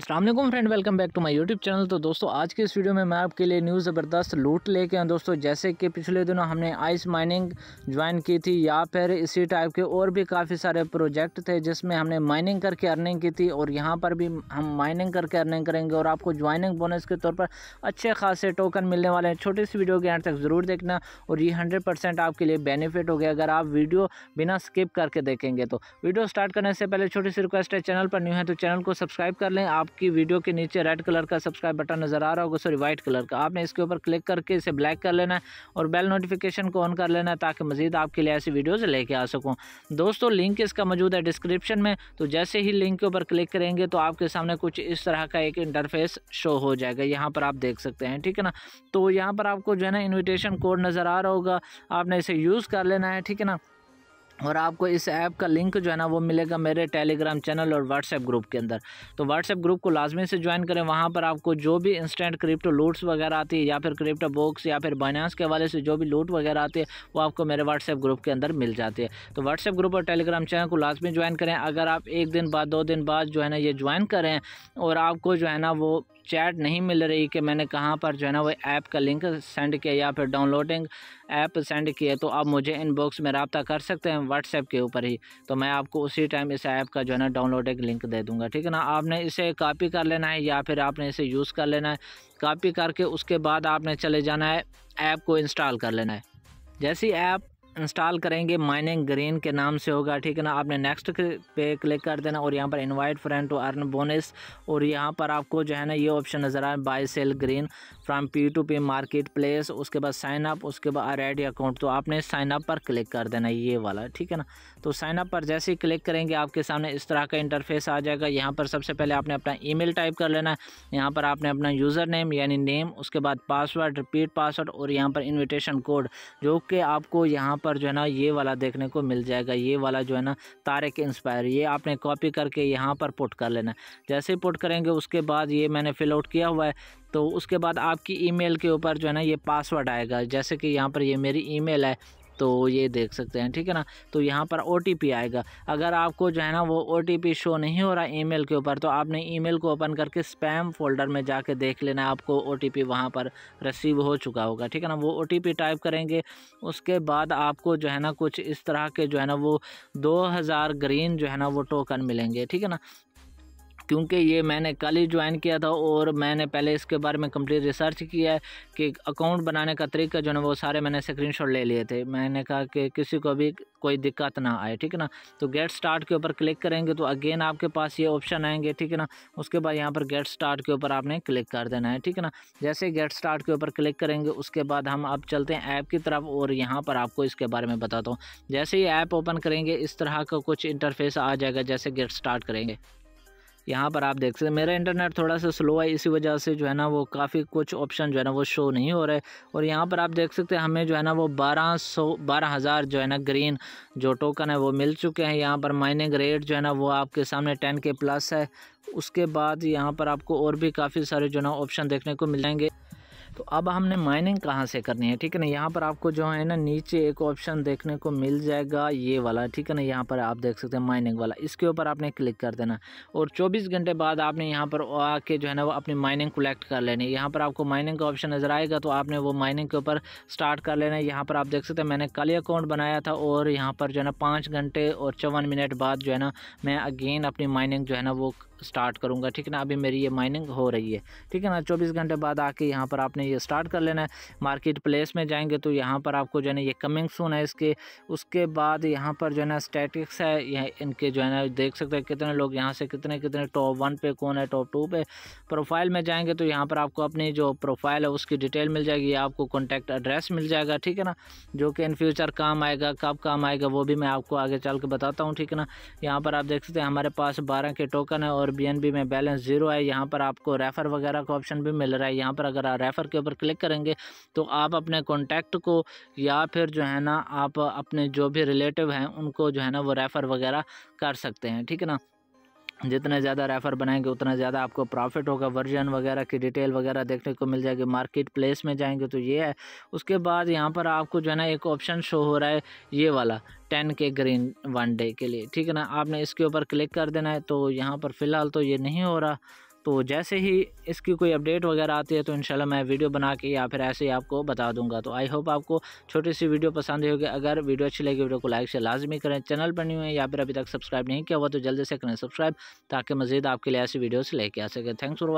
अल्लाम friend welcome back to my YouTube channel तो दोस्तों आज के इस वीडियो में मैं आपके लिए न्यूज़ ज़बरदस्त लूट लेके हैं दोस्तों जैसे कि पिछले दिनों हमने आइस माइनिंग ज्वाइन की थी या फिर इसी टाइप के और भी काफ़ी सारे प्रोजेक्ट थे जिसमें हमने माइनिंग करके अर्निंग की थी और यहाँ पर भी हम माइनिंग करके अर्निंग करेंगे और आपको ज्वाइनिंग बोनस के तौर पर अच्छे खासे टोकन मिलने वाले हैं छोटी सी वीडियो के एंड तक ज़रूर देखना और ये हंड्रेड आपके लिए बेनिफिट हो गया अगर आप वीडियो बिना स्किप करके देखेंगे तो वीडियो स्टार्ट करने से पहले छोटी सी रिक्वेस्ट है चैनल पर न्यू है तो चैनल को सब्सक्राइब कर लें आप आपकी वीडियो के नीचे रेड कलर का सब्सक्राइब बटन नज़र आ रहा होगा सॉरी वाइट कलर का आपने इसके ऊपर क्लिक करके इसे ब्लैक कर लेना है और बेल नोटिफिकेशन को ऑन कर लेना है ताकि मजीद आपके लिए ऐसी वीडियोज़ लेके आ सकूँ दोस्तों लिंक इसका मौजूद है डिस्क्रिप्शन में तो जैसे ही लिंक के ऊपर क्लिक करेंगे तो आपके सामने कुछ इस तरह का एक इंटरफेस शो हो जाएगा यहाँ पर आप देख सकते हैं ठीक है ना तो यहाँ पर आपको जो है ना इन्विटेशन कोड नज़र आ रहा होगा आपने इसे यूज़ कर लेना है ठीक है ना और आपको इस ऐप का लिंक जो है ना वो मिलेगा मेरे टेलीग्राम चैनल और व्हाट्सएप ग्रुप के अंदर तो व्हाट्सएप ग्रुप को लाजमी से ज्वाइन करें वहाँ पर आपको जो भी इंस्टेंट क्रिप्टो लूट्स वगैरह आती है या फिर क्रिप्टो बॉक्स या फिर बाइनास के हवाले से जो भी लूट वगैरह आती है वो आपको मेरे व्हाट्सएप ग्रुप के अंदर मिल जाती है तो व्हाट्सएप ग्रुप और टेलीग्राम चैनल को लाजमी ज्वाइन करें अगर आप एक दिन बाद दो दिन बाद जो है ना ये ज्वाइन करें और आपको जो है ना वो चैट नहीं मिल रही कि मैंने कहाँ पर जो है ना वो ऐप का लिंक सेंड किया या फिर डाउनलोडिंग ऐप सेंड किया तो आप मुझे इनबॉक्स में रबता कर सकते हैं व्हाट्सएप के ऊपर ही तो मैं आपको उसी टाइम इस ऐप का जो है ना डाउनलोडिंग लिंक दे दूँगा ठीक है ना आपने इसे कापी कर लेना है या फिर आपने इसे यूज़ कर लेना है कापी करके उसके बाद आपने चले जाना है ऐप को इंस्टॉल कर लेना है जैसी ऐप इंस्टॉल करेंगे माइनिंग ग्रीन के नाम से होगा ठीक है ना आपने नेक्स्ट पे क्लिक कर देना और यहाँ पर invite friend to earn bonus और यहाँ पर आपको जो है ना ये ऑप्शन नज़र आए buy sell green from P to P market place उसके बाद साइन अप उसके बाद रेड अकाउंट तो आपने साइन अप पर क्लिक कर देना ये वाला ठीक है ना तो साइन अप पर जैसे ही क्लिक करेंगे आपके सामने इस तरह का इंटरफेस आ जाएगा यहाँ पर सबसे पहले आपने अपना ई टाइप कर लेना है यहाँ पर आपने अपना यूज़र नेम यानी नेम उसके बाद पासवर्ड रिपीट पासवर्ड और यहाँ पर इन्विटेशन कोड जो कि आपको यहाँ पर जो है ना ये वाला देखने को मिल जाएगा ये वाला जो है ना तारक इंस्पायर ये आपने कॉपी करके यहाँ पर पुट कर लेना है जैसे ही पुट करेंगे उसके बाद ये मैंने फिल आउट किया हुआ है तो उसके बाद आपकी ईमेल के ऊपर जो है ना ये पासवर्ड आएगा जैसे कि यहाँ पर ये मेरी ईमेल है तो ये देख सकते हैं ठीक है ना तो यहाँ पर ओ आएगा अगर आपको जो है ना वो ओ शो नहीं हो रहा ईमेल के ऊपर तो आपने ईमेल को ओपन करके स्पैम फोल्डर में जाके देख लेना आपको ओ टी पी वहाँ पर रिसीव हो चुका होगा ठीक है ना वो ओ टाइप करेंगे उसके बाद आपको जो है ना कुछ इस तरह के जो है ना वो दो ग्रीन जो है ना वो टोकन मिलेंगे ठीक है ना क्योंकि ये मैंने कल ही ज्वाइन किया था और मैंने पहले इसके बारे में कम्प्लीट रिसर्च किया है कि अकाउंट बनाने का तरीका जो है वो सारे मैंने स्क्रीनशॉट ले लिए थे मैंने कहा कि किसी को भी कोई दिक्कत ना आए ठीक है ना तो गेट स्टार्ट के ऊपर क्लिक करेंगे तो अगेन आपके पास ये ऑप्शन आएंगे ठीक है ना उसके बाद यहाँ पर गेट स्टार्ट के ऊपर आपने क्लिक कर देना है ठीक है ना जैसे गेट स्टार्ट के ऊपर क्लिक करेंगे उसके बाद हम अब चलते हैं ऐप की तरफ और यहाँ पर आपको इसके बारे में बताता हूँ जैसे ही ऐप ओपन करेंगे इस तरह का कुछ इंटरफेस आ जाएगा जैसे गेट स्टार्ट करेंगे यहाँ पर आप देख सकते हैं मेरा इंटरनेट थोड़ा सा स्लो है इसी वजह से जो है ना वो काफ़ी कुछ ऑप्शन जो है ना वो शो नहीं हो रहे और यहाँ पर आप देख सकते हैं हमें जो है ना वो बारह सौ बारह हज़ार जो है ना ग्रीन जो टोकन है वो मिल चुके हैं यहाँ पर माइनिंग रेट जो है ना वो आपके सामने टेन के प्लस है उसके बाद यहाँ पर आपको और भी काफ़ी सारे जो है ना ऑप्शन देखने को मिलेंगे तो अब हमने माइनिंग कहाँ से करनी है ठीक है ना यहाँ पर आपको जो है ना नीचे एक ऑप्शन देखने को मिल जाएगा ये वाला ठीक है ना यहाँ पर आप देख सकते हैं माइनिंग वाला इसके ऊपर आपने क्लिक कर देना और 24 घंटे बाद आपने यहाँ पर आके जो है ना वो अपनी माइनिंग कलेक्ट कर लेनी यहाँ पर आपको माइनिंग का ऑप्शन नज़र आएगा तो आपने वो माइनिंग के ऊपर स्टार्ट कर लेना है यहाँ पर आप देख सकते हैं मैंने कल अकाउंट बनाया था और यहाँ पर जो है ना पाँच घंटे और चौवन मिनट बाद जो है ना मैं अगेन अपनी माइनिंग जो है ना वो स्टार्ट करूँगा ठीक है ना अभी मेरी ये माइनिंग हो रही है ठीक है ना चौबीस घंटे बाद आके यहाँ पर आपने ये स्टार्ट कर लेना है मार्केट प्लेस में जाएंगे तो यहाँ पर आपको जो है ना ये कमिंग सून है इसके उसके बाद यहाँ पर जो है ना स्टैटिक्स है यह इनके जो है ना देख सकते हैं कितने लोग यहाँ से कितने कितने टॉप वन पे कौन है टॉप टू पे प्रोफाइल में जाएंगे तो यहाँ पर आपको अपनी जो प्रोफाइल है उसकी डिटेल मिल जाएगी आपको कॉन्टैक्ट एड्रेस मिल जाएगा ठीक है ना जो कि इन फ्यूचर काम आएगा कब काम आएगा वो भी मैं आपको आगे चल के बताता हूँ ठीक है ना यहाँ पर आप देख सकते हैं हमारे पास बारह के टोकन है और और बी में बैलेंस जीरो है यहाँ पर आपको रेफ़र वगैरह का ऑप्शन भी मिल रहा है यहाँ पर अगर आप रेफ़र के ऊपर क्लिक करेंगे तो आप अपने कॉन्टैक्ट को या फिर जो है ना आप अपने जो भी रिलेटिव हैं उनको जो है ना वो रेफ़र वगैरह कर सकते हैं ठीक है ना जितने ज़्यादा रेफ़र बनाएंगे उतना ज़्यादा आपको प्रॉफिट होगा वर्जन वगैरह की डिटेल वगैरह देखने को मिल जाएगी मार्केट प्लेस में जाएंगे तो ये है उसके बाद यहाँ पर आपको जो है ना एक ऑप्शन शो हो रहा है ये वाला टेन के ग्रीन वन डे के लिए ठीक है ना आपने इसके ऊपर क्लिक कर देना है तो यहाँ पर फ़िलहाल तो ये नहीं हो रहा तो जैसे ही इसकी कोई अपडेट वगैरह आती है तो इंशाल्लाह मैं वीडियो बना के या फिर ऐसे ही आपको बता दूंगा तो आई होप आपको छोटी सी वीडियो पसंद होगी अगर वीडियो अच्छी लगी वीडियो को लाइक से लाजमी करें चैनल पर नहीं हुए या फिर अभी तक सब्सक्राइब नहीं किया हुआ तो जल्दी से करें सब्सक्राइब ताकि मजीद आपके लिए ऐसी वीडियोज़ लेके आ सके थैंक्स फॉर